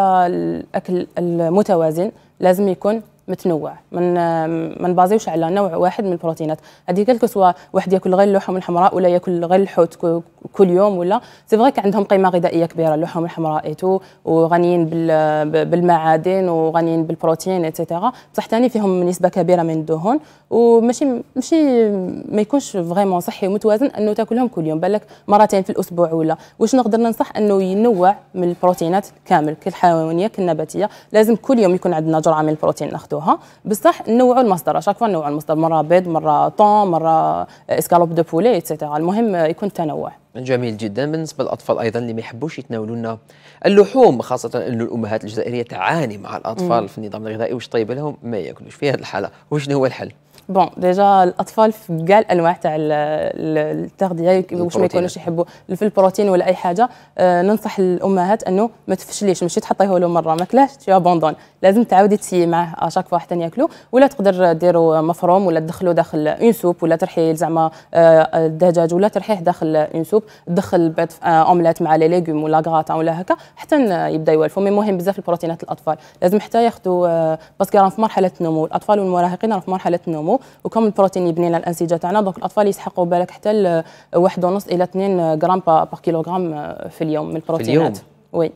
الأكل المتوازن لازم يكون متنوع من ما نبازيوش على نوع واحد من البروتينات هذه كلك سوا واحد ياكل غير اللحوم الحمراء ولا ياكل غير الحوت كل يوم ولا سي فري عندهم قيمه غذائيه كبيره اللحوم الحمراء ايتو وغنيين بالمعادن وغنيين بالبروتين ايتترا بصح ثاني فيهم نسبه كبيره من الدهون وماشي ماشي ما يكونش فريمون صحي ومتوازن انه تاكلهم كل يوم بالك مرتين في الاسبوع ولا واش نقدر ننصح انه ينوع من البروتينات كامل كالحيوانيه كالنباتيه لازم كل يوم يكون عندنا جرعه من البروتين ناخذ اخذتوها بصح نوعوا المصدر شاك فوا نوعوا المصدر مره بيض مره طون مره اسكالوب دو بولي اتسيتيرا المهم يكون التنوع جميل جدا بالنسبه للاطفال ايضا اللي ما يحبوش يتناولوا لنا اللحوم خاصه انه الامهات الجزائريه تعاني مع الاطفال مم. في النظام الغذائي واش طيب لهم ما ياكلوش في هذه الحاله وشنو هو الحل بون ديجا الاطفال في كاع الانواع تاع التغذيه واش ما يكونوش يحبوا في البروتين ولا اي حاجه آه، ننصح الامهات انه ما تفشليش ماشي تحطيه له مره ما تي ابوندون لازم تعاودي تسيي معاه اشاك فوا حتى ياكلو ولا تقدر ديرو مفروم ولا تدخلو داخل اون سوب ولا ترحيه زعما آه، الدجاج ولا ترحيه داخل اون سوب دخل بيض اومليت آه، مع لي ليغوم ولا غراطان ولا هكا حتى يبدا يوالفو مي مهم بزاف البروتينات الاطفال لازم حتى ياخذوا باسكو راهم في مرحله النمو الاطفال والمراهقين راهم في مرحله النمو النمو وكم البروتين يبني لنا الانسجه تاعنا دونك الاطفال يسحقوا بالك حتى ل 1.5 الى 2 غرام بار كيلوغرام في اليوم من البروتينات في اليوم.